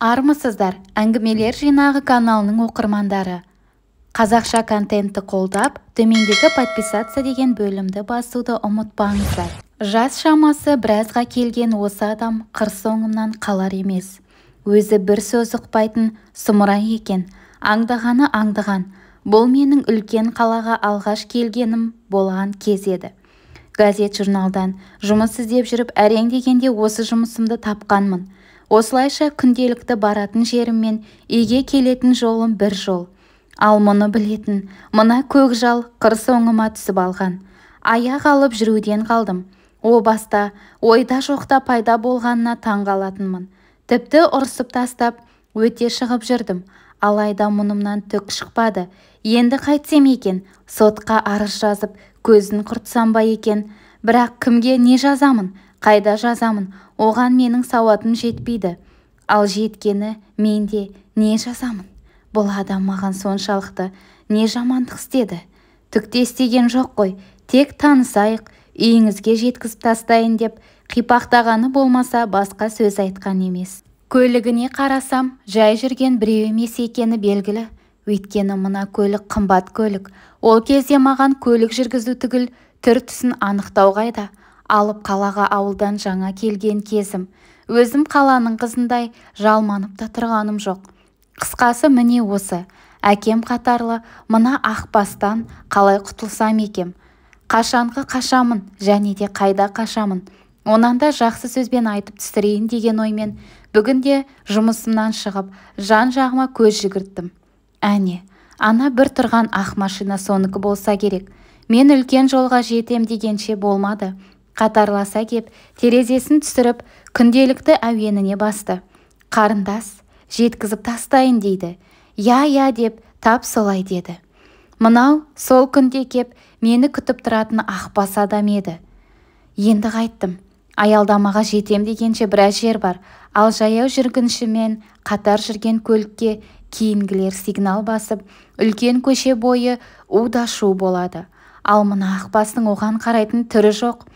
армысыздар әңгімелер жинағы каналының оқырмандары қазақша контентті қолдап төмендегі подписаться деген бөлімді басуды ұмытпаңыздар жас шамасы біразға келген осы адам қыр соңымнан қалар емес өзі бір сөз ұқпайтын сұмырай екен аңдағаны аңдыған бұл менің үлкен қалаға алғаш келгенім болған кез еді газет журналдан жұмыс іздеп жүріп әрең дегенде осы жұмысымды тапқанмын осылайша күнделікті баратын жеріммен үйге келетін жолым бір жол ал мұны білетін мына көк жал қыр соңыма түсіп алған аяқ алып жүруден қалдым о баста ойда жоқта пайда болғанына таңғалатынмын тіпті ұрсып тастап өте шығып жүрдім алайда мұнымнан түк шықпады енді қайтсем екен сотқа арыз жазып көзін құртсам ба екен бірақ кімге не жазамын қайда жазамын оған менің сауатым жетпейді ал жеткені мен де не жазамын бұл адам маған соншалықты не жамандық істеді түк те істеген жоқ қой тек танысайық үйіңізге жеткізіп тастайын деп қипақтағаны болмаса басқа сөз айтқан емес көлігіне қарасам жай жүрген біреу емес екені белгілі өйткені мына көлік қымбат көлік ол кезде маған көлік жүргізу түгіл түр-түсін анықтау қайда алып қалаға ауылдан жаңа келген кезім өзім қаланың қызындай жалманып та тұрғаным жоқ қысқасы міне осы әкем қатарлы мына ақпастан қалай құтылсам екем. қашанғы қашамын және де қайда қашамын онан да жақсы сөзбен айтып түсірейін деген оймен бүгінде жұмысымнан шығып жан-жағыма көз жүгірттім әне ана бір тұрған ақ машина соныкі болса керек мен үлкен жолға жетем дегенше болмады қатарласа кеп терезесін түсіріп күнделікті әуеніне басты қарындас жеткізіп тастайын дейді иә иә деп тап солай деді мынау сол күнде кеп мені күтіп тұратын ақбас адам еді енді қайттым аялдамаға жетем дегенше біраз жер бар ал жаяу жүргіншімен қатар жүрген көлікке кейінгілер сигнал басып үлкен көше бойы уда шу болады ал мына ақбастың оған қарайтын түрі жоқ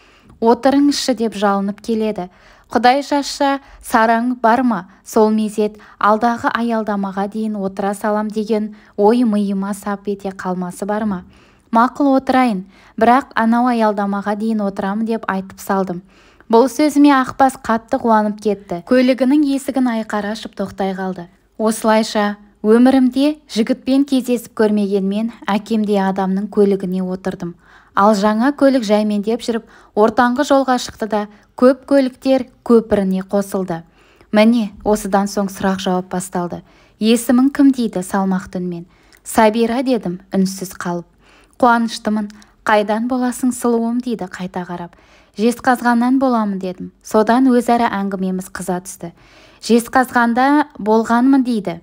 отырыңызшы деп жалынып келеді құдай шашса сараң бар ма сол мезет алдағы аялдамаға дейін отыра салам деген ой миыма сап ете қалмасы бар ма мақұл отырайын бірақ анау аялдамаға дейін отырамын деп айтып салдым бұл сөзіме ақбас қатты қуанып кетті көлігінің есігін айқара ашып тоқтай қалды осылайша өмірімде жігітпен кездесіп көрмегенмен әкемдей адамның көлігіне отырдым ал жаңа көлік деп жүріп ортаңғы жолға шықты да көп көліктер көпіріне қосылды міне осыдан соң сұрақ-жауап басталды есімің кім дейді салмақты үнмен сабира дедім үнсіз қалып қуаныштымын қайдан боласың сұлуым дейді қайта қарап жезқазғаннан боламын дедім содан өзара әңгімеміз қыза түсті жезқазғанда болғанмын дейді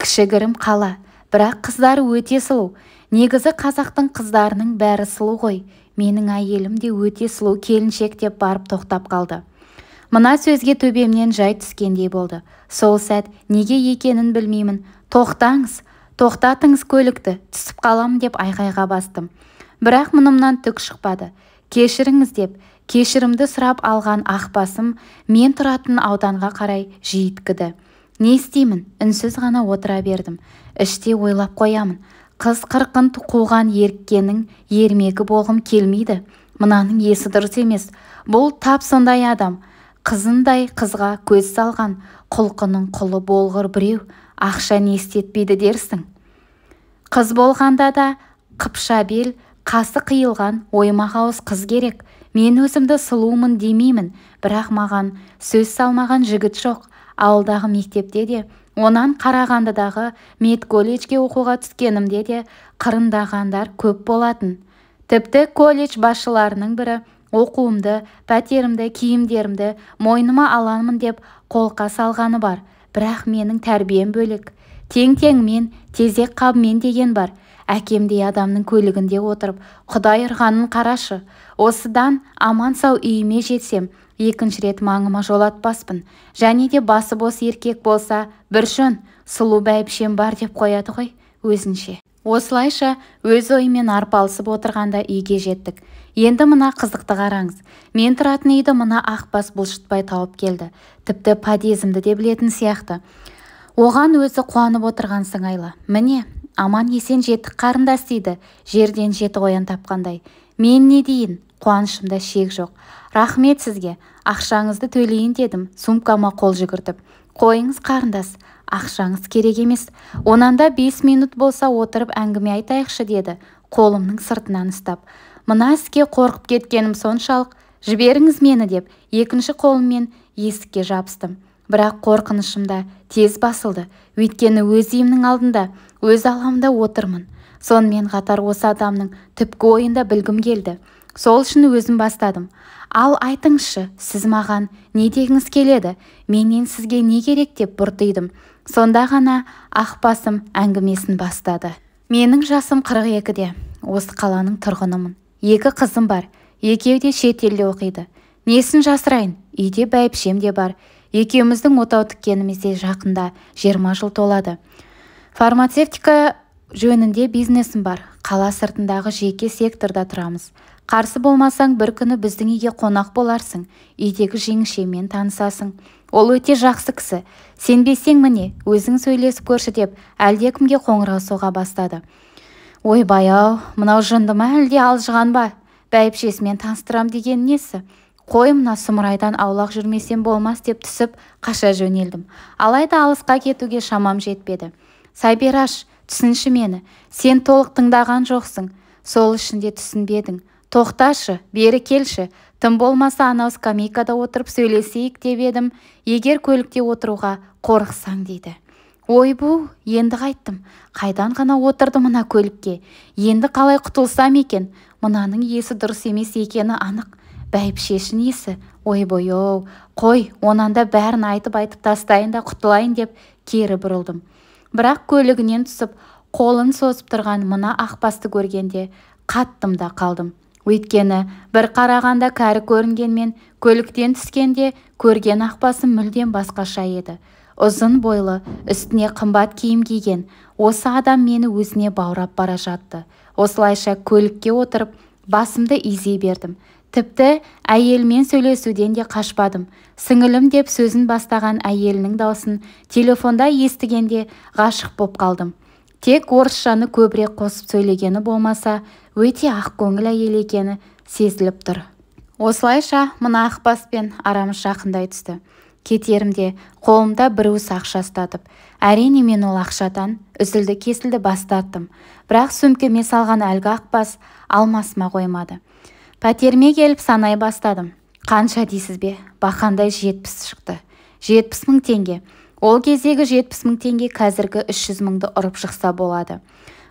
кішігірім қала бірақ қыздары өте сұлу негізі қазақтың қыздарының бәрі сұлу ғой менің әйелім де өте сұлу келіншек деп барып тоқтап қалды мына сөзге төбемнен жай түскендей болды сол сәт неге екенін білмеймін тоқтаңыз тоқтатыңыз көлікті түсіп қалам деп айқайға бастым бірақ мұнымнан түк шықпады кешіріңіз деп кешірімді сұрап алған ақпасым, мен тұратын ауданға қарай жиіткіді не істеймін үнсіз ғана отыра бердім Іште ойлап қоямын қыз қырқын қуған еркенің ермегі болғым келмейді мынаның есі дұрыс емес бұл тап сондай адам қызындай қызға көз салған құлқының құлы болғыр біреу ақша не істетпейді дерсің қыз болғанда да қыпша бел қасы қиылған оймақ ауыз қыз керек мен өзімді сұлумын демеймін бірақ маған сөз салмаған жігіт жоқ ауылдағы мектепте де онан қарағандыдағы медколледжге оқуға түскенімде де қырындағандар көп болатын тіпті колледж басшыларының бірі оқуымды пәтерімді киімдерімді мойныма аламын деп қолқа салғаны бар бірақ менің тәрбием бөлек тең-теңмен тезек қабымен деген бар әкемдей адамның көлігінде отырып құдай ұрғанын қарашы осыдан аман-сау үйіме жетсем екінші рет маңыма жолатпаспын және де басы бос еркек болса бір жөн, сұлу бәйбішем бар деп қояды ғой өзінше осылайша өз ойымен арпалысып отырғанда үйге жеттік енді мына қызықты қараңыз мен тұратын үйді мына ақбас бұлшытпай тауып келді тіпті подъезімді де білетін сияқты оған өзі қуанып отырған сыңайлы міне аман есен жеттік қарындас дейді жерден жеті қоян тапқандай мен не дейін қуанышымда шек жоқ Рахмет сізге ақшаңызды төлейін дедім сумкама қол жүгіртіп қойыңыз қарындас ақшаңыз керек емес онанда бес минут болса отырып әңгіме айтайықшы деді қолымның сыртынан ұстап мына іске қорқып кеткенім соншалық жіберіңіз мені деп екінші қолыммен есікке жабыстым бірақ қорқынышым да тез басылды өйткені өз үйімнің алдында өз аламда отырмын сонымен қатар осы адамның түпкі ойында білгім келді сол үшін өзім бастадым ал айтыңызшы сіз маған не дегіңіз келеді менен сізге не керек деп бұртидым сонда ғана ақпасым әңгімесін бастады менің жасым қырық екіде осы қаланың тұрғынымын екі қызым бар екеуі де шетелде оқиды несін жасырайын үйде бәйбішем де бар екеуміздің отау тіккенімізде жақында жиырма жыл толады фармацевтика жөнінде бизнесім бар қала сыртындағы жеке секторда тұрамыз қарсы болмасаң бір күні біздің үйге қонақ боларсың үйдегі жеңішемен танысасың ол өте жақсы кісі сенбесең міне өзің сөйлесіп көрші деп әлдекімге қоңырау соға бастады ойбай-ау мынау жынды ма әлде алжыған ба бәйбішесімен таныстырам деген несі қой мына сұмырайдан аулақ жүрмесем болмас деп түсіп қаша жөнелдім алайда алысқа кетуге шамам жетпеді сайбераш түсінші мені сен толық тыңдаған жоқсың сол үшін де түсінбедің тоқташы бері келші тым болмаса анау скамейкада отырып сөйлесейік деп едім егер көлікте отыруға қорықсаң дейді Ой, бу енді қайттым қайдан ғана отырды мына көлікке енді қалай құтылсам екен мынаның есі дұрыс емес екені анық бәйбішешің есі ойбой-оу қой онан бәрін айтып-айтып тастайын да құтылайын деп кері бұрылдым бірақ көлігінен түсіп қолын созып тұрған мына ақбасты көргенде қаттым да қалдым өйткені бір қарағанда кәрі көрінгенмен көліктен түскенде көрген ақбасым мүлдем басқаша еді ұзын бойлы үстіне қымбат киім киген осы адам мені өзіне баурап бара жатты осылайша көлікке отырып басымды изей бердім тіпті әйелмен сөйлесуден де қашпадым сіңілім деп сөзін бастаған әйелінің даусын телефонда естігенде ғашық боп қалдым тек орысшаны көбірек қосып сөйлегені болмаса өте ақкөңіл әйел екені сезіліп тұр осылайша мына Ақпас пен арамыз жақындай түсті кетерімде қолымда бір уыс ақша ұстатып әрине мен ол ақшадан үзілді-кесілді бас тарттым бірақ сөмкеме салған әлгі ақбас алмасыма қоймады пәтеріме келіп санай бастадым қанша дейсіз бе бақандай жетпіс шықты жетпіс мың теңге ол кездегі жетпіс мың теңге қазіргі үш жүз мыңды ұрып шықса болады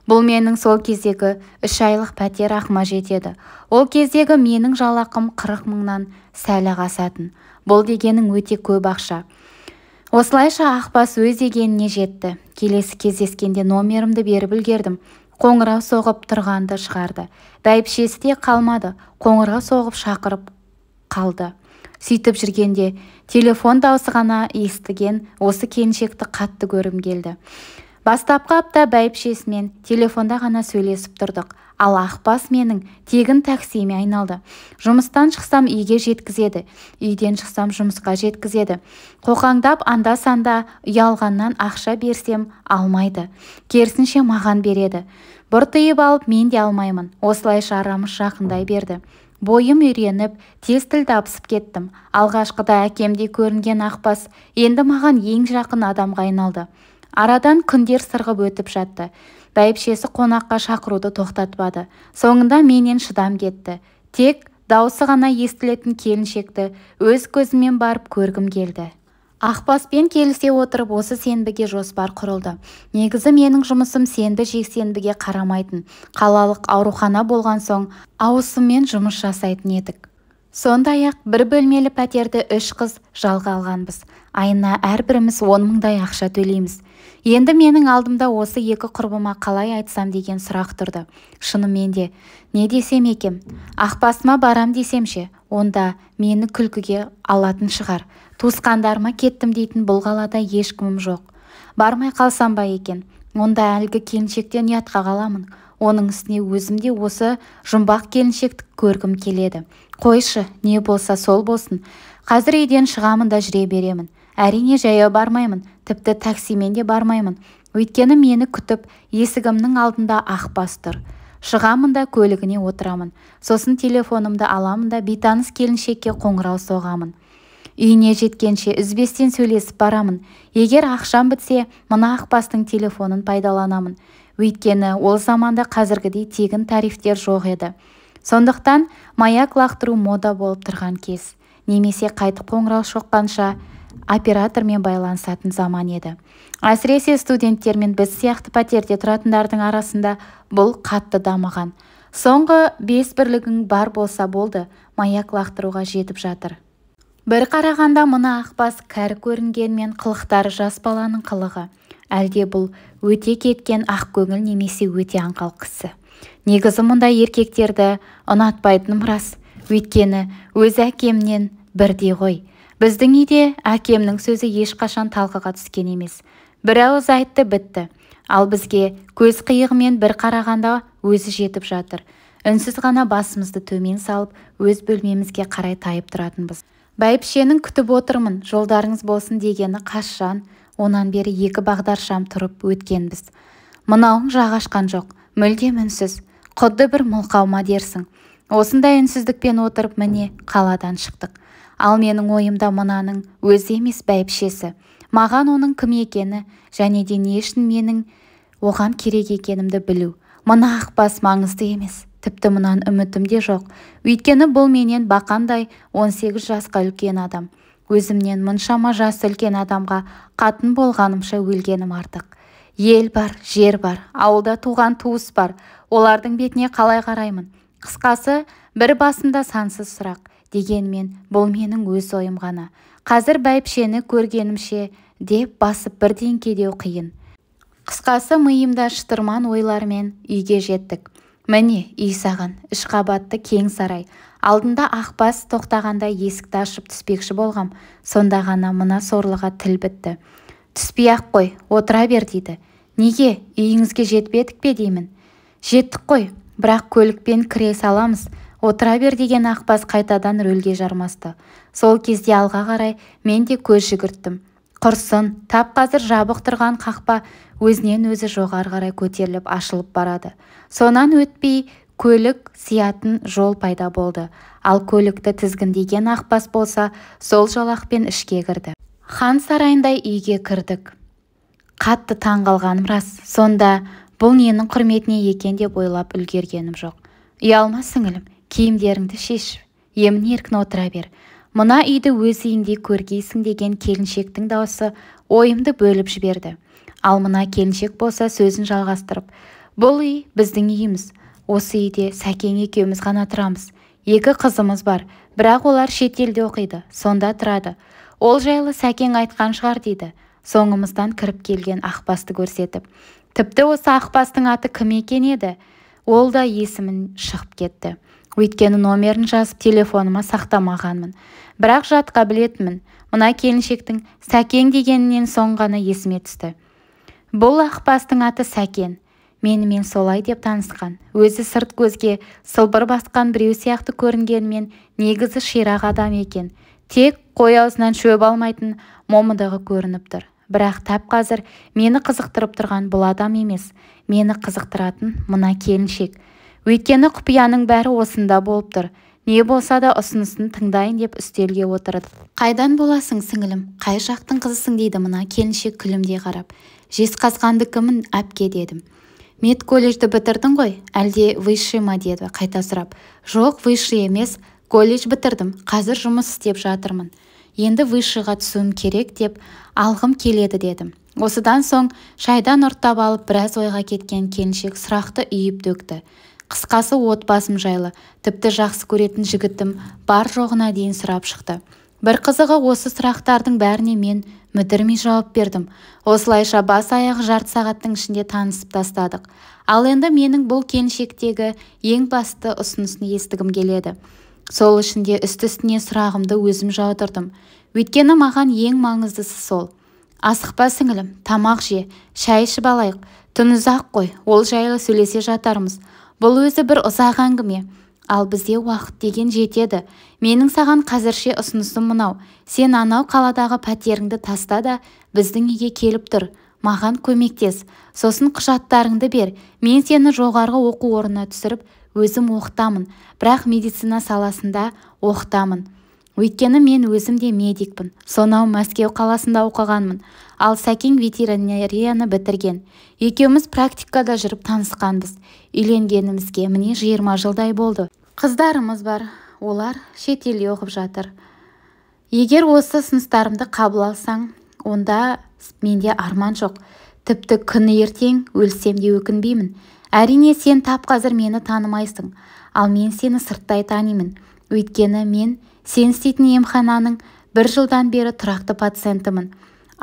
бұл менің сол кездегі үш айлық пәтер ақыма жетеді ол кездегі менің жалақым қырық мыңнан сәл асатын бұл дегенің өте көп ақша осылайша ақбас өз дегеніне жетті келесі кездескенде номерімді беріп үлгердім қоңырау соғып тұрғанды шығарды бәйбішесі де қалмады қоңырау соғып шақырып қалды сөйтіп жүргенде телефон даусы ғана естіген осы келіншекті қатты көрім келді бастапқы апта бәйбішесімен телефонда ғана сөйлесіп тұрдық ал ақбас менің тегін таксиме айналды жұмыстан шықсам үйге жеткізеді үйден шықсам жұмысқа жеткізеді қоқаңдап анда-санда ұялғаннан ақша берсем алмайды керісінше маған береді бұртиып алып мен де алмаймын Осылай арамыз жақындай берді бойым үйреніп тез тіл табысып кеттім алғашқыда әкемдей көрінген ақбас енді маған ең жақын адамға айналды арадан күндер сырғып өтіп жатты бәйбішесі қонаққа шақыруды тоқтатпады соңында менен шыдам кетті тек даусы ғана естілетін келіншекті өз көзіммен барып көргім келді ақбаспен келісе отырып осы сенбіге жоспар құрылды негізі менің жұмысым сенбі жексенбіге қарамайтын қалалық аурухана болған соң ауысыммен жұмыс жасайтын едік сондай-ақ бір бөлмелі пәтерді үш қыз жалға алғанбыз айына әрбіріміз он мыңдай ақша төлейміз енді менің алдымда осы екі құрбыма қалай айтсам деген сұрақ тұрды шынымен де не десем екен ақбасыма барам десемше. онда мені күлкіге алатын шығар туысқандарыма кеттім дейтін бұл қалада ешкімім жоқ бармай қалсам ба екен онда әлгі келіншектен ұятқа қаламын оның үстіне өзім осы жұмбақ келіншекті көргім келеді қойшы не болса сол болсын қазір үйден шығамын да жүре беремін әрине жаяу бармаймын тіпті таксимен де бармаймын өйткені мені күтіп есігімнің алдында ақ тұр шығамын да көлігіне отырамын сосын телефонымды аламын да бейтаныс келіншекке қоңырау соғамын үйіне жеткенше үзбестен сөйлесіп барамын егер ақшам бітсе мына ақбастың телефонын пайдаланамын өйткені ол заманда қазіргідей тегін тарифтер жоқ еді сондықтан маяк лақтыру мода болып тұрған кез немесе қайтып қоңырау шоққанша оператормен байланысатын заман еді әсіресе студенттер мен біз сияқты пәтерде тұратындардың арасында бұл қатты дамыған соңғы бес бірлігің бар болса болды маяк лақтыруға жетіп жатыр бір қарағанда мына ақбас кәрі көрінгенмен қылықтары жас баланың қылығы әлде бұл өте кеткен ақкөңіл немесе өте аңқалқысы. кісі негізі мұндай еркектерді ұнатпайтыным рас өйткені өз әкемнен бірдей ғой біздің үйде әкемнің сөзі ешқашан талқыға түскен емес бір ауыз айтты бітті ал бізге көз қиығымен бір қарағанда өзі жетіп жатыр үнсіз ғана басымызды төмен салып өз бөлмемізге қарай тайып тұратынбыз бәйбішенің күтіп отырмын жолдарыңыз болсын дегені қашан онан бері екі бағдаршам тұрып өткенбіз мынауың жағашқан жоқ мүлдем үнсіз құдды бір ма дерсің осындай үнсіздікпен отырып міне қаладан шықтық ал менің ойымда мынаның өзі емес бәйбішесі маған оның кім екені және де не үшін менің оған керек екенімді білу мына ақбас маңызды емес тіпті мұнан үмітім де жоқ өйткені бұл менен бақандай 18 жасқа үлкен адам өзімнен мұншама жас үлкен адамға қатын болғанымша өлгенім артық ел бар жер бар ауылда туған-туыс бар олардың бетіне қалай қараймын қысқасы бір басымда сансыз сұрақ дегенмен бұл менің өз ойым ғана қазір бәйбішені көргенімше деп басып бірден кедеу қиын қысқасы миымда шытырман ойлармен үйге жеттік міне үй саған үш қабатты кең сарай алдында ақбас тоқтағанда есікті ашып түспекші болғам сонда ғана мына сорлыға тіл бітті түспей-ақ қой отыра бер дейді неге үйіңізге жетпедік пе деймін жеттік қой бірақ көлікпен кіре саламыз отыра бер деген ақбас қайтадан рөлге жармасты сол кезде алға қарай мен де көз жүгірттім құрсын тап қазір жабық тұрған қақпа өзінен өзі жоғары қарай көтеріліп ашылып барады сонан өтпей көлік сиятын жол пайда болды ал көлікті тізгіндеген ақбас болса сол жолақпен ішке кірді хан сарайындай үйге кірдік қатты таң қалғаным рас сонда бұл ненің құрметіне екен деп ойлап үлгергенім жоқ ұялма сіңілім киімдеріңді шеш емін-еркін отыра бер мына үйді өз үйіңдей көргейсің деген келіншектің даусы ойымды бөліп жіберді ал мына келіншек болса сөзін жалғастырып бұл үй біздің үйіміз осы үйде сәкең екеуміз ғана тұрамыз екі қызымыз бар бірақ олар шетелде оқиды сонда тұрады ол жайлы сәкең айтқан шығар дейді соңымыздан кіріп келген ақбасты көрсетіп тіпті осы ақбастың аты кім екен еді ол да есімін шығып кетті өйткені номерін жазып телефоныма сақтамағанмын бірақ жатқа білетінмін мына келіншектің сәкең дегенінен соң ғана есіме түсті бұл ақбастың аты сәкен менімен солай деп танысқан өзі сырт көзге сылбыр басқан біреу сияқты көрінгенімен негізі ширақ адам екен тек қой аузынан шөп алмайтын момындығы көрініп тұр бірақ тап қазір мені қызықтырып тұрған бұл адам емес мені қызықтыратын мына келіншек өйткені құпияның бәрі осында болып тұр не болса да ұсынысын тыңдайын деп үстелге отырды қайдан боласың сіңілім қай жақтың қызысың дейді мына келіншек күлімдей қарап жезқазғандікімін әпке дедім медколледжді бітірдің ғой әлде высший ма деді қайта сұрап жоқ высший емес колледж бітірдім қазір жұмыс істеп жатырмын енді высшиға түсуім керек деп алғым келеді дедім осыдан соң шайдан ұрттап алып біраз ойға кеткен келіншек сұрақты үйіп төкті қысқасы отбасым жайлы тіпті жақсы көретін жігітім бар-жоғына дейін сұрап шықты бір қызығы осы сұрақтардың бәріне мен мүдірмей жауап бердім осылайша бас-аяғы жарты сағаттың ішінде танысып тастадық ал енді менің бұл келіншектегі ең басты ұсынысын естігім келеді сол үшін де үсті-үстіне сұрағымды өзім жаудырдым өйткені маған ең маңыздысы сол асықпа сіңілім тамақ же шай ішіп алайық түн ұзақ қой ол жайлы сөйлесе жатармыз бұл өзі бір ұзақ әңгіме ал бізде уақыт деген жетеді менің саған қазірше ұсынысым мынау сен анау қаладағы пәтеріңді таста да біздің үйге келіп тұр маған көмектес сосын құжаттарыңды бер мен сені жоғарғы оқу орнына түсіріп өзім оқытамын бірақ медицина саласында оқытамын өйткені мен өзім де медикпін сонау мәскеу қаласында оқығанмын ал сәкең ветеринарияны бітірген екеуміз практикада жүріп танысқанбыз үйленгенімізге міне жиырма жылдай болды қыздарымыз бар олар шетелде оқып жатыр егер осы ұсыныстарымды қабыл алсаң онда менде арман жоқ тіпті күні ертең өлсем де өкінбеймін әрине сен тап қазір мені танымайсың ал мен сені сырттай танимын өйткені мен сен істейтін емхананың бір жылдан бері тұрақты пациентімін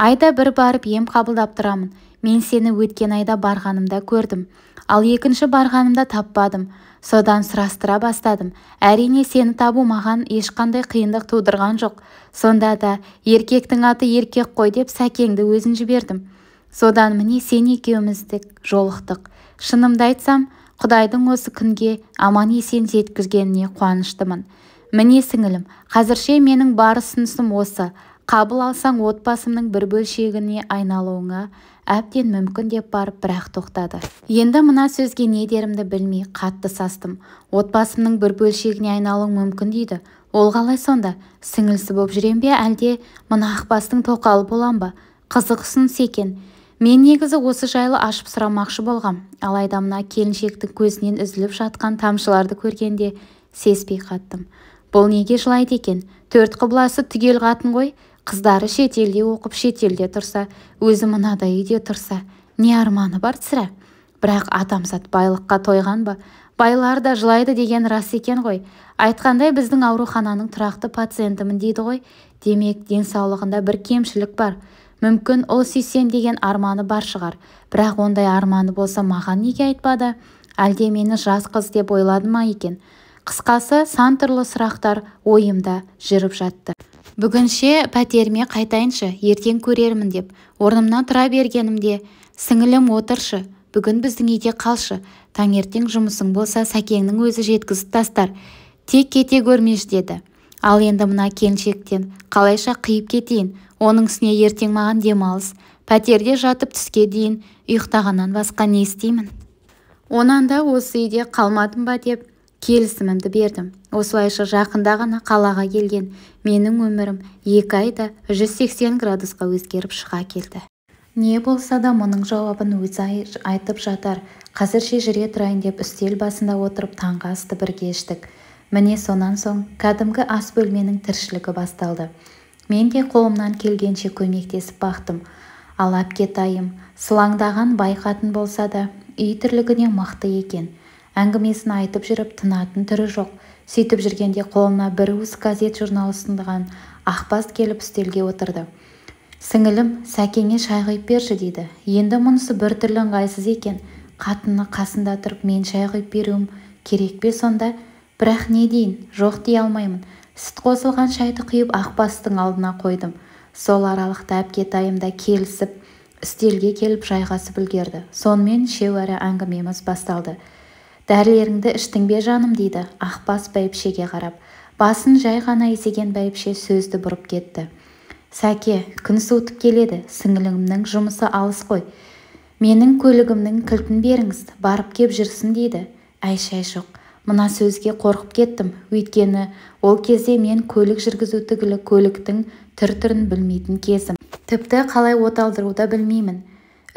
айда бір барып ем қабылдап тұрамын мен сені өткен айда барғанымда көрдім ал екінші барғанымда таппадым содан сұрастыра бастадым әрине сені табу маған ешқандай қиындық тудырған жоқ сонда да еркектің аты еркек қой деп сәкеңді өзін жібердім содан міне сен екеуміздік жолықтық шынымды айтсам құдайдың осы күнге аман-есен жеткізгеніне қуаныштымын міне сіңілім қазірше менің бар ұсынысым осы қабыл алсаң отбасымның бір бөлшегіне айналуыңа әбден мүмкін деп барып бірақ тоқтады енді мына сөзге не дерімді білмей қатты састым отбасымның бір бөлшегіне айналуың мүмкін дейді ол қалай сонда сіңілісі боп жүрем бе әлде мына ақбастың тоқалы болам ба қызық ұсыныс екен мен негізі осы жайлы ашып сұрамақшы болғам алайда мына келіншектің көзінен үзіліп жатқан тамшыларды көргенде сеспей қаттым бұл неге жылайды екен төрт құбыласы түгел қатын ғой қыздары шетелде оқып шетелде тұрса өзі мынадай үйде тұрса не арманы бар сірә бірақ адамзат байлыққа тойған ба байлар да жылайды деген рас екен ғой айтқандай біздің аурухананың тұрақты пациентімін дейді ғой демек денсаулығында бір кемшілік бар мүмкін ол сүйсем деген арманы бар шығар бірақ ондай арманы болса маған неге айтпады әлде мені жас қыз деп ойлады ма екен қысқасы сан түрлі сұрақтар ойымда жүріп жатты бүгінше пәтеріме қайтайыншы ертең көрермін деп орнымнан тұра бергенімде сіңілім отыршы бүгін біздің үйде қалшы таңертең жұмысың болса сәкеңнің өзі жеткізіп тастар тек кете көрмеші деді ал енді мына келіншектен қалайша қиып кетейін оның үстіне ертең маған демалыс пәтерде жатып түске дейін ұйықтағаннан басқа не істеймін онан да осы үйде қалмадым ба деп келісімімді бердім осылайша жақында ғана қалаға келген менің өмірім екі айда 180 градусқа өзгеріп шыға келді не болса да мұның жауабын өзі айтып жатар қазірше жүре тұрайын деп үстел басында отырып таңғы асты бірге іштік міне сонан соң кәдімгі ас бөлменің тіршілігі басталды мен де қолымнан келгенше көмектесіп бақтым ал әпкетайым сылаңдаған байқатын болса да үй тірлігіне мықты екен әңгімесін айтып жүріп тынатын түрі жоқ сөйтіп жүргенде қолына бір уыс газет журнал ұсынған келіп үстелге отырды сіңілім сәкеңе шай құйып берші дейді енді мұнысы біртүрлі ыңғайсыз екен қатыны қасында тұрып мен шай құйып беруім керек пе сонда бірақ не дейін жоқ дей алмаймын сүт қосылған шайды құйып Ақбастың алдына қойдым сол аралықта әпкетайым да келісіп үстелге келіп жайғасып үлгерді сонымен үшеу әрі әңгімеміз басталды дәрілеріңді іштің бе жаным дейді ақбас бәйбішеге қарап басын жай ғана изеген бәйбіше сөзді бұрып кетті сәке күн суытып келеді сіңіліңнің жұмысы алыс қой менің көлігімнің кілтін беріңіз барып кеп жүрсін дейді әй шай жоқ мына сөзге қорқып кеттім өйткені ол кезде мен көлік жүргізу түгілі көліктің түр-түрін білмейтін кезім тіпті қалай да білмеймін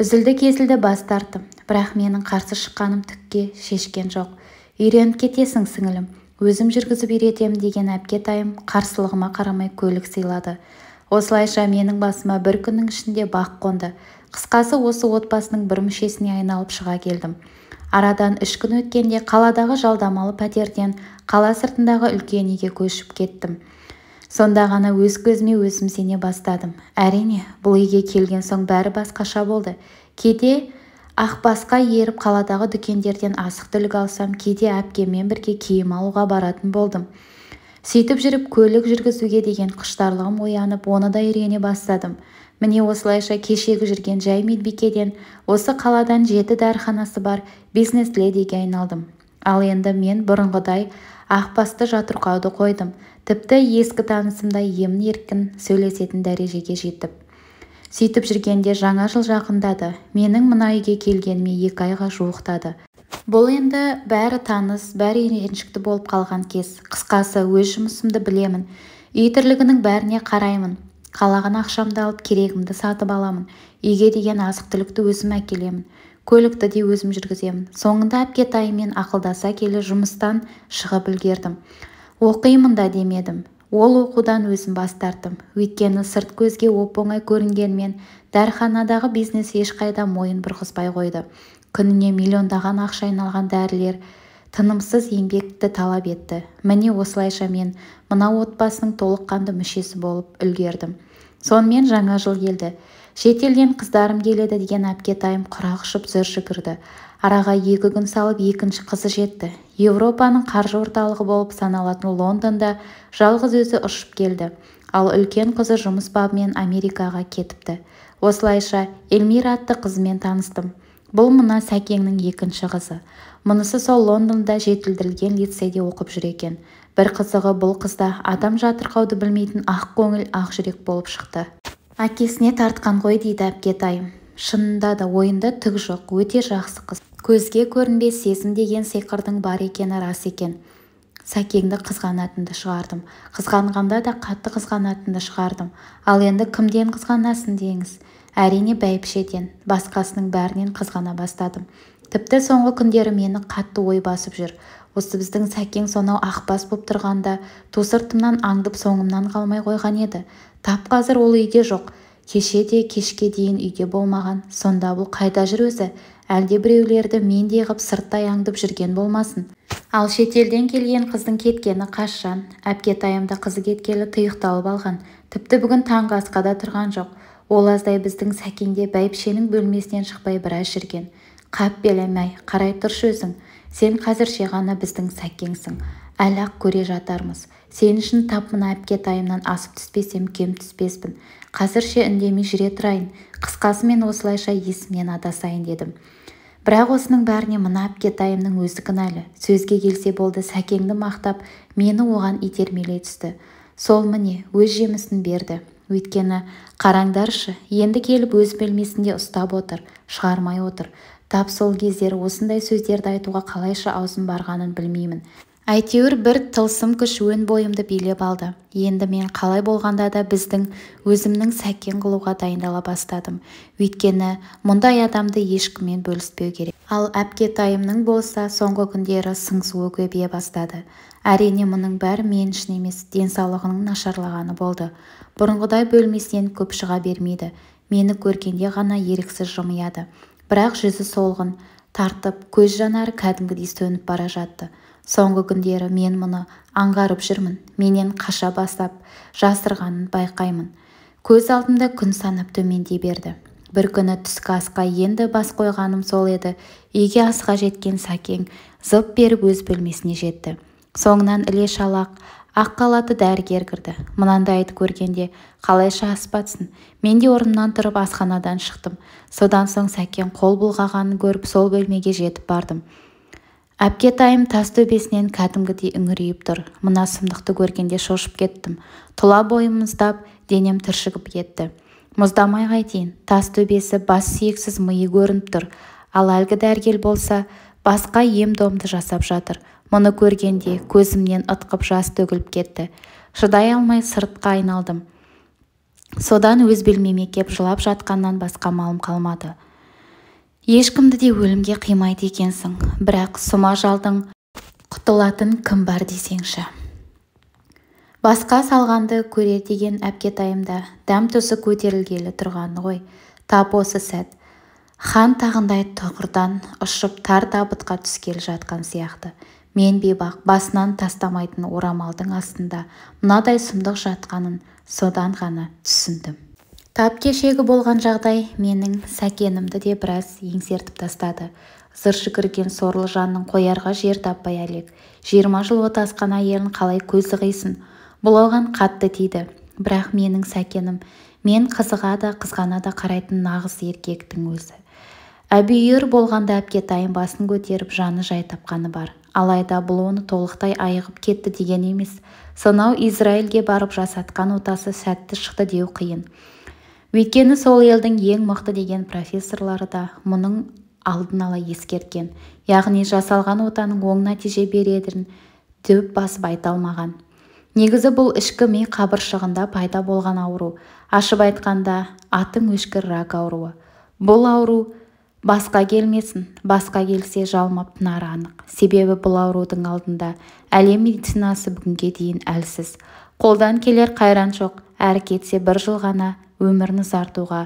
үзілді-кесілді бас тарттым бірақ менің қарсы шыққаным түкке шешкен жоқ үйреніп кетесің сіңілім өзім жүргізіп үйретемін деген әпкетайым қарсылығыма қарамай көлік сыйлады осылайша менің басыма бір күннің ішінде бақ қонды қысқасы осы отбасының бір мүшесіне айналып шыға келдім арадан үш күн өткенде қаладағы жалдамалы пәтерден қала сыртындағы үлкен үйге көшіп кеттім сонда ғана өз көзіме өзім сене бастадым әрине бұл үйге келген соң бәрі басқаша болды кейде ақбасқа еріп қаладағы дүкендерден асық түлік алсам кейде әпкеммен бірге киім алуға баратын болдым сөйтіп жүріп көлік жүргізуге деген құштарлығым оянып оны да үйрене бастадым міне осылайша кешегі жүрген жай медбикеден осы қаладан жеті дәріханасы бар бизнес-ледиге айналдым ал енді мен бұрынғыдай ақпасты жатырқауды қойдым тіпті ескі танысымдай емін-еркін сөйлесетін дәрежеге жетіп сөйтіп жүргенде жаңа жыл жақындады менің мына үйге келгеніме екі айға жуықтады бұл енді бәрі таныс бәрі үйреншікті болып қалған кез қысқасы өз жұмысымды білемін үй тірлігінің бәріне қараймын қалаған ақшамды алып керегімді сатып аламын үйге деген азық-түлікті өзім әкелемін көлікті де өзім жүргіземін соңында әпкетайыммен ақылдаса келе жұмыстан шығып үлгердім оқимын да демедім ол оқудан өзім бас тарттым өйткені сырт көзге оп-оңай көрінгенмен дәрханадағы бизнес ешқайда мойын бұрғызбай қойды күніне миллиондаған ақша айналған дәрілер тынымсыз еңбекті талап етті міне осылайша мен мына отбасының толыққанды мүшесі болып үлгердім сонымен жаңа жыл келді шетелден қыздарым келеді деген әпкетайым құрақ ұшып зыр жүгірді араға екі күн салып екінші қызы жетті еуропаның қаржы орталығы болып саналатын лондонда жалғыз өзі ұшып келді ал үлкен қызы жұмыс бабымен америкаға кетіпті осылайша эльмира атты қызымен таныстым бұл мына сәкеңнің екінші қызы мұнысы сол лондонда жетілдірілген лицейде оқып жүр екен бір қызығы бұл қызда адам жатырқауды білмейтін ақ көңіл ақ жүрек болып шықты әкесіне тартқан ғой дейді әпкетайым шынында да ойында түк жоқ өте жақсы қыз көзге көрінбес сезім деген сиқырдың бар екені рас екен сәкеңді қызғанатынды шығардым қызғанғанда да қатты қызғанатынды шығардым ал енді кімден қызғанасың деңіз әрине бәйбішеден басқасының бәрінен қызғана бастадым тіпті соңғы күндері мені қатты ой басып жүр осы біздің сәкең сонау ақбас боп тұрғанда ту сыртымнан аңдып соңымнан қалмай қойған еді тап қазір ол үйде жоқ кеше де кешке дейін үйде болмаған сонда бұл қайда жүр өзі әлде біреулерді мендей ғып сырттай аңдып жүрген болмасын ал шетелден келген қыздың кеткені қашан әпкетайымды қызы кеткелі тұйықталып алған тіпті бүгін таңғы асқа да тұрған жоқ ол аздай біздің сәкең де бәйбішенің бөлмесінен шықпай біраз жүрген қап белем қарай тұршы өзің сен қазірше ғана біздің сәкеңсің әлі-ақ көре жатармыз сен үшін тап мына тайымнан асып түспесем кем түспеспін қазірше үндемей жүре тұрайын қысқасы мен осылайша есімнен адасайын дедім бірақ осының бәріне мына әпкетайымның өзі кінәлі сөзге келсе болды сәкеңді мақтап мені оған итермелей түсті сол міне өз жемісін берді өйткені қараңдаршы енді келіп өз бөлмесінде ұстап отыр шығармай отыр тап сол кездері осындай сөздерді айтуға қалайша аузым барғанын білмеймін әйтеуір бір тылсым күш өн бойымды билеп алды енді мен қалай болғанда да біздің өзімнің сәкен қылуға дайындала бастадым өйткені мұндай адамды ешкіммен бөліспеу керек ал әпкетайымның болса соңғы күндері сыңсуы көбейе бастады әрине мұның бәрі мен үшін емес денсаулығының нашарлағаны болды бұрынғыдай бөлмесінен көп шыға бермейді мені көргенде ғана еріксіз жымияды бірақ жүзі солғын тартып көз жанары кәдімгідей сөніп бара жатты соңғы күндері мен мұны аңғарып жүрмін менен қаша бастап жасырғанын байқаймын көз алдымда күн санап төмендей берді бір күні түскі асқа енді бас қойғаным сол еді үйге асқа жеткен сәкең зып беріп өз бөлмесіне жетті соңынан іле-шалақ ақ қалаты дәрігер кірді мынандайды көргенде қалайша аспатсын мен де орнымнан тұрып асханадан шықтым содан соң сәкен қол бұлғағанын көріп сол бөлмеге жетіп бардым әпкетайым тас төбесінен кәдімгідей үңірейіп тұр мына сұмдықты көргенде шошып кеттім тұла бойым мұздап денем түршігіп кетті мұздамай қайтейін тас төбесі бас сүйексіз миы көрініп тұр ал әлгі дәрігер болса басқа ем-домды жасап жатыр мұны көргенде көзімнен ытқып жас төгіліп кетті шыдай алмай сыртқа айналдым содан өз бөлмеме кеп жылап жатқаннан басқа малым қалмады ешкімді де өлімге қимайды екенсің бірақ сұма жалдың құтылатын кім бар десеңші басқа салғанды көрер деген әпкетайымда дәм төсі көтерілгелі тұрған ғой тап осы сәт хан тағындай тұғырдан ұшып тар табытқа түскелі жатқан сияқты мен бейбақ басынан тастамайтын орамалдың астында мынадай сұмдық жатқанын содан ғана түсіндім тап кешегі болған жағдай менің сәкенімді де біраз еңсертіп тастады зыр жүгірген сорлы жанның қоярға жер таппай әлек жиырма жыл отасқан әйелін қалай көзі қисын бұл оған қатты тиді бірақ менің сәкенім мен қызыға да қызғана да қарайтын нағыз еркектің өзі әбүйір болғанда әпкетайым басын көтеріп жаны жай тапқаны бар алайда бұл оны толықтай айығып кетті деген емес сонау израильге барып жасатқан отасы сәтті шықты деу қиын өйткені сол елдің ең мықты деген профессорлары да мұның алдын ала ескерткен яғни жасалған отаның оң нәтиже бередірін дөп басып айта алмаған негізі бұл ішкі ми қабыршығында пайда болған ауру ашып айтқанда атың өшкір рак ауруы бұл ауру басқа келмесін басқа келсе жалмап тынары анық себебі бұл аурудың алдында әлем медицинасы бүгінге дейін әлсіз қолдан келер қайран жоқ әрі кетсе бір жыл ғана өмірін ұзартуға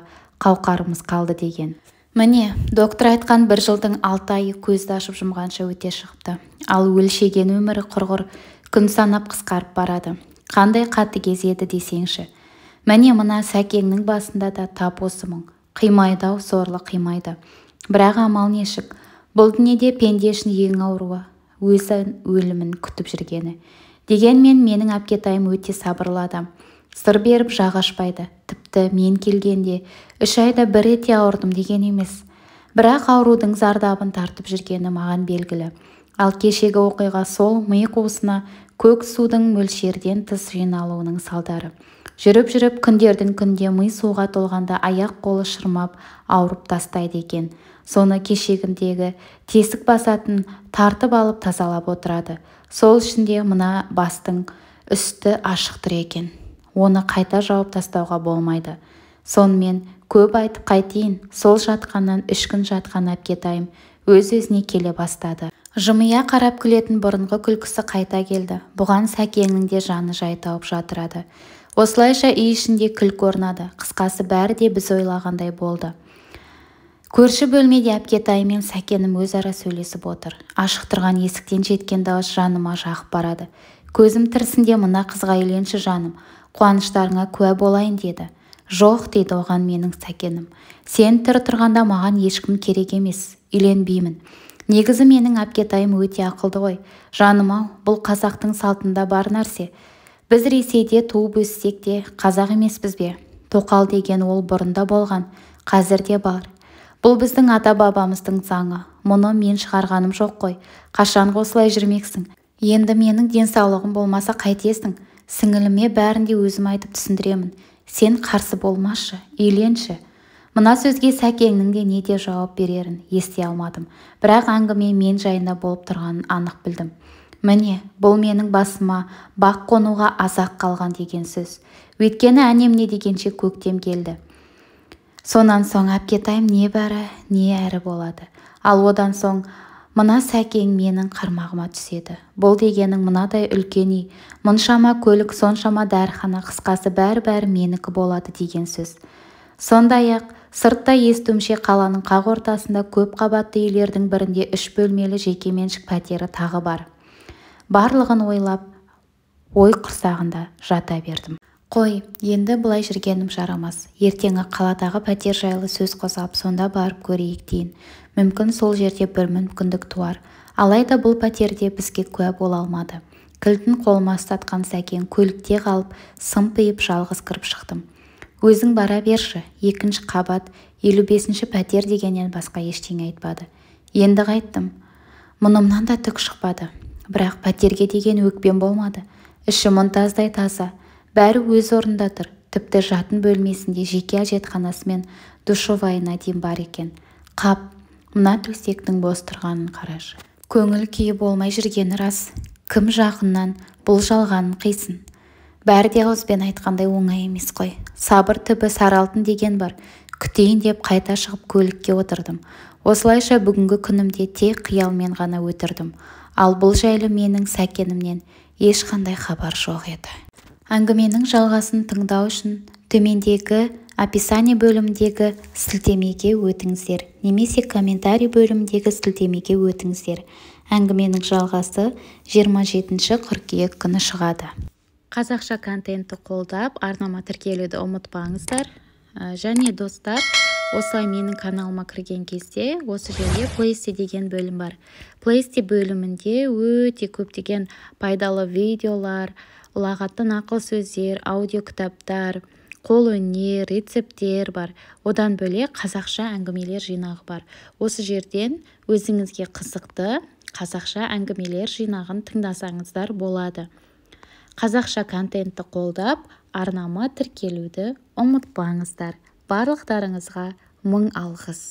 қауқарымыз қалды деген міне доктор айтқан бір жылдың алты айы көзді ашып жұмғанша өте шығыпты ал өлшеген өмірі құрғыр күн санап қысқарып барады қандай қатты еді десеңші міне мына сәкеңнің басында да тап осы мұң қимайды сорлы қимайды бірақ амал нешік бұл дүниеде пенде ең ауруы өзі өлімін күтіп жүргені дегенмен менің апкетайым өте сабырлы адам сыр беріп жағашпайды, тіпті мен келгенде үш айда бір рет ауырдым деген емес бірақ аурудың зардабын тартып жүргені маған белгілі ал кешегі оқиға сол ми қуысына көк судың мөлшерден тыс жиналуының салдары жүріп-жүріп күндердің күнде ми суға толғанда аяқ-қолы шырмап ауырып тастайды екен соны кешегіндегі тесік басатын тартып алып тазалап отырады сол ішінде мына бастың үсті ашық тұр екен оны қайта жауып тастауға болмайды сонымен көп айтып қайтейін сол жатқаннан үш күн жатқан әпкетайым өз-өзіне келе бастады жымия қарап күлетін бұрынғы күлкісі қайта келді бұған сәкеңнің де жаны жай тауып жатырады осылайша үй ішінде күлкі орнады қысқасы бәрі де біз ойлағандай болды көрші бөлмеде әпкетай мен сәкенім өзара сөйлесіп отыр ашық тұрған есіктен жеткен дауыс жаныма жағып барады көзім тірісінде мына қызға үйленші жаным қуаныштарыңа куә болайын деді жоқ дейді оған менің сәкенім сен тірі тұрғанда маған ешкім керек емес үйленбеймін негізі менің әпкетайым өте ақылды ғой жаным ау бұл қазақтың салтында бар нәрсе біз ресейде туып өссек те қазақ емеспіз бе тоқал деген ол бұрында болған қазір де бар бұл біздің ата-бабамыздың заңы мұны мен шығарғаным жоқ қой қашанғы осылай жүрмексің енді менің денсаулығым болмаса қайтесің сіңіліме бәрін де өзім айтып түсіндіремін сен қарсы болмашы үйленші мына сөзге сәкеңнің де не де жауап берерін ести алмадым бірақ әңгіме мен жайында болып тұрғанын анық білдім міне бұл менің басыма бақ қонуға аз қалған деген сөз өйткені әнем не дегенше көктем келді сонан соң әпкетайым не бәрі, не әрі болады ал одан соң мына сәкең менің қармағыма түседі бұл дегенің мынадай үлкен үй мұншама көлік соншама дәріхана қысқасы бәрі-бәрі менікі болады деген сөз сондай-ақ сыртта естуімше қаланың қақ ортасында көп қабатты үйлердің бірінде үш бөлмелі жекеменшік пәтері тағы бар барлығын ойлап ой құрсағында жата бердім қой енді былай жүргенім жарамас ертеңі қаладағы пәтер жайлы сөз қозғап сонда барып көрейік дейін мүмкін сол жерде бір мүмкіндік туар алайда бұл пәтерде бізге куә бола алмады кілтін қолыма ұстатқан сәкен көлікте қалып сымпиып жалғыз кіріп шықтым өзің бара берші екінші қабат елу бесінші пәтер дегеннен басқа ештеңе айтпады енді қайттым мұнымнан да түк шықпады бірақ пәтерге деген өкпем болмады іші мұнтаздай таза бәрі өз орнында тұр тіпті жатын бөлмесінде жеке әжетханасы мен душевойына дейін бар екен қап мына төсектің бос тұрғанын қарашы көңіл күйі болмай жүргені рас кім жақыннан бұл жалғанын қисын бәрі де ауызбен айтқандай оңай емес қой сабыр түбі сары алтын деген бар күтейін деп қайта шығып көлікке отырдым осылайша бүгінгі күнімде тек қиялмен ғана өтірдім ал бұл жайлы менің сәкенімнен ешқандай хабар жоқ еді әңгіменің жалғасын тыңдау үшін төмендегі описание бөлімдегі сілтемеге өтіңіздер немесе комментарий бөліміндегі сілтемеге өтіңіздер әңгіменің жалғасы 27 қыркүйек күні шығады қазақша контентті қолдап арнама тіркелуді ұмытпаңыздар ә, және достар осылай менің каналыма кірген кезде осы жерде плейсте деген бөлім бар плейсте бөлімінде өте көптеген пайдалы видеолар ұлағатты нақыл сөздер аудиокітаптар қолөнер рецепттер бар одан бөлек қазақша әңгімелер жинағы бар осы жерден өзіңізге қызықты қазақша әңгімелер жинағын тыңдасаңыздар болады қазақша контентті қолдап арнама тіркелуді ұмытпаңыздар барлықтарыңызға мың алғыс